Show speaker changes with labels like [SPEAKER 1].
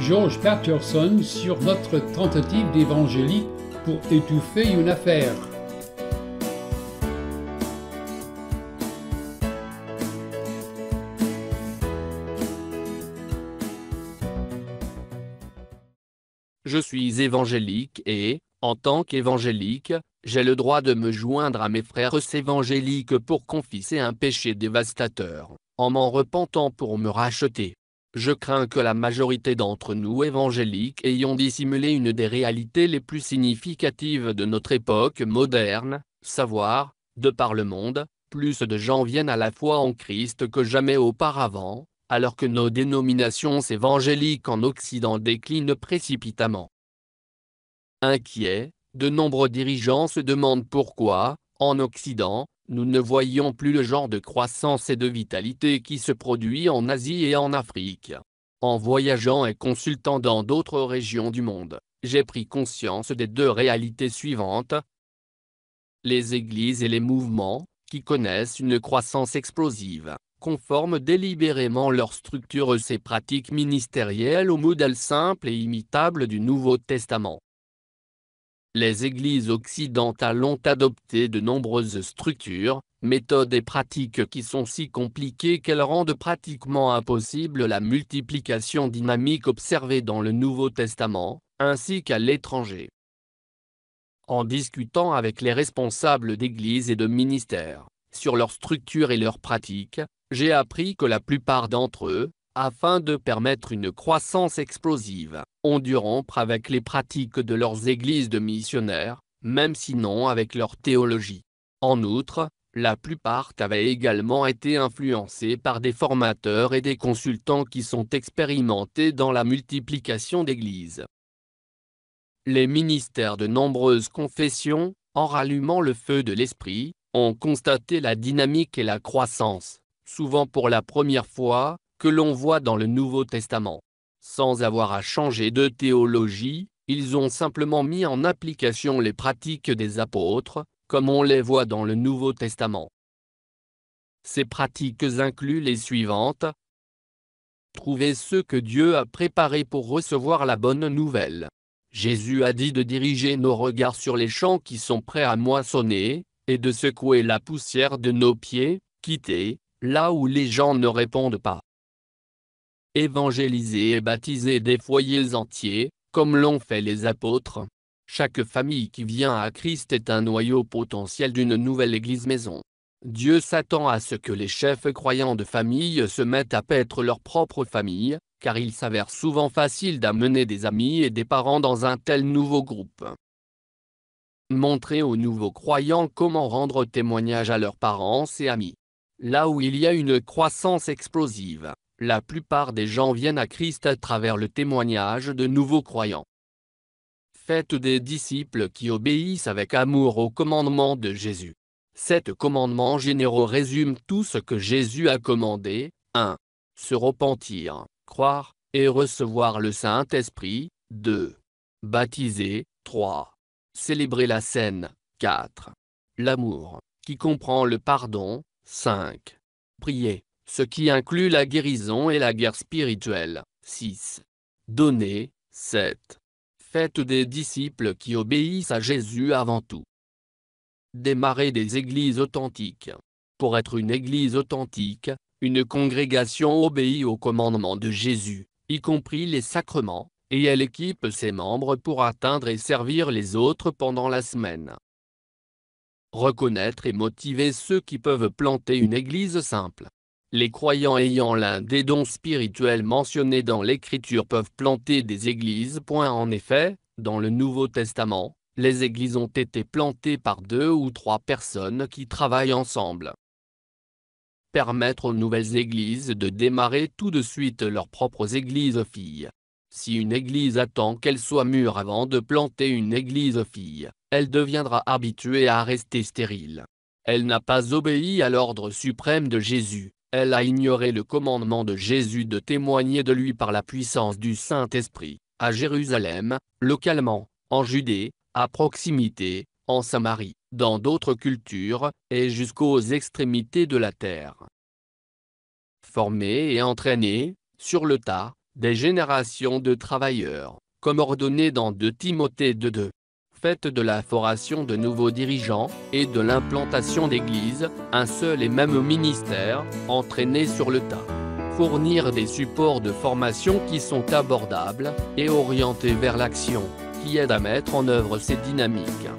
[SPEAKER 1] George Patterson sur notre tentative d'évangélique pour étouffer une affaire. Je suis évangélique et, en tant qu'évangélique, j'ai le droit de me joindre à mes frères évangéliques pour confesser un péché dévastateur, en m'en repentant pour me racheter. Je crains que la majorité d'entre nous évangéliques ayons dissimulé une des réalités les plus significatives de notre époque moderne, savoir, de par le monde, plus de gens viennent à la foi en Christ que jamais auparavant, alors que nos dénominations évangéliques en Occident déclinent précipitamment. Inquiets, de nombreux dirigeants se demandent pourquoi, en Occident, nous ne voyons plus le genre de croissance et de vitalité qui se produit en Asie et en Afrique. En voyageant et consultant dans d'autres régions du monde, j'ai pris conscience des deux réalités suivantes. Les églises et les mouvements, qui connaissent une croissance explosive, conforment délibérément leurs structures et pratiques ministérielles au modèle simple et imitable du Nouveau Testament les églises occidentales ont adopté de nombreuses structures, méthodes et pratiques qui sont si compliquées qu'elles rendent pratiquement impossible la multiplication dynamique observée dans le Nouveau Testament, ainsi qu'à l'étranger. En discutant avec les responsables d'églises et de ministères sur leurs structures et leurs pratiques, j'ai appris que la plupart d'entre eux, afin de permettre une croissance explosive. dû rompre avec les pratiques de leurs églises de missionnaires, même sinon avec leur théologie. En outre, la plupart avaient également été influencés par des formateurs et des consultants qui sont expérimentés dans la multiplication d'églises. Les ministères de nombreuses confessions, en rallumant le feu de l'esprit, ont constaté la dynamique et la croissance, souvent pour la première fois, que l'on voit dans le Nouveau Testament. Sans avoir à changer de théologie, ils ont simplement mis en application les pratiques des apôtres, comme on les voit dans le Nouveau Testament. Ces pratiques incluent les suivantes. Trouvez ce que Dieu a préparé pour recevoir la bonne nouvelle. Jésus a dit de diriger nos regards sur les champs qui sont prêts à moissonner, et de secouer la poussière de nos pieds, quitter, là où les gens ne répondent pas évangéliser et baptiser des foyers entiers, comme l'ont fait les apôtres. Chaque famille qui vient à Christ est un noyau potentiel d'une nouvelle église maison. Dieu s'attend à ce que les chefs croyants de famille se mettent à paître leur propre famille, car il s'avère souvent facile d'amener des amis et des parents dans un tel nouveau groupe. Montrer aux nouveaux croyants comment rendre témoignage à leurs parents et amis. Là où il y a une croissance explosive, la plupart des gens viennent à Christ à travers le témoignage de nouveaux croyants. Faites des disciples qui obéissent avec amour au commandement de Jésus. Sept commandements généraux résument tout ce que Jésus a commandé. 1. Se repentir, croire, et recevoir le Saint-Esprit. 2. Baptiser. 3. Célébrer la scène. 4. L'amour, qui comprend le pardon. 5. Prier ce qui inclut la guérison et la guerre spirituelle. 6. Donnez, 7. Faites des disciples qui obéissent à Jésus avant tout. Démarrer des églises authentiques. Pour être une église authentique, une congrégation obéit aux commandements de Jésus, y compris les sacrements, et elle équipe ses membres pour atteindre et servir les autres pendant la semaine. Reconnaître et motiver ceux qui peuvent planter une église simple. Les croyants ayant l'un des dons spirituels mentionnés dans l'Écriture peuvent planter des églises. En effet, dans le Nouveau Testament, les églises ont été plantées par deux ou trois personnes qui travaillent ensemble. Permettre aux nouvelles églises de démarrer tout de suite leurs propres églises filles. Si une église attend qu'elle soit mûre avant de planter une église fille, elle deviendra habituée à rester stérile. Elle n'a pas obéi à l'ordre suprême de Jésus. Elle a ignoré le commandement de Jésus de témoigner de lui par la puissance du Saint-Esprit, à Jérusalem, localement, en Judée, à proximité, en Samarie, dans d'autres cultures, et jusqu'aux extrémités de la terre. Former et entraîner, sur le tas, des générations de travailleurs, comme ordonné dans 2 Timothée 2.2 faite de la foration de nouveaux dirigeants et de l'implantation d'églises, un seul et même ministère, entraîné sur le tas. Fournir des supports de formation qui sont abordables et orientés vers l'action, qui aident à mettre en œuvre ces dynamiques.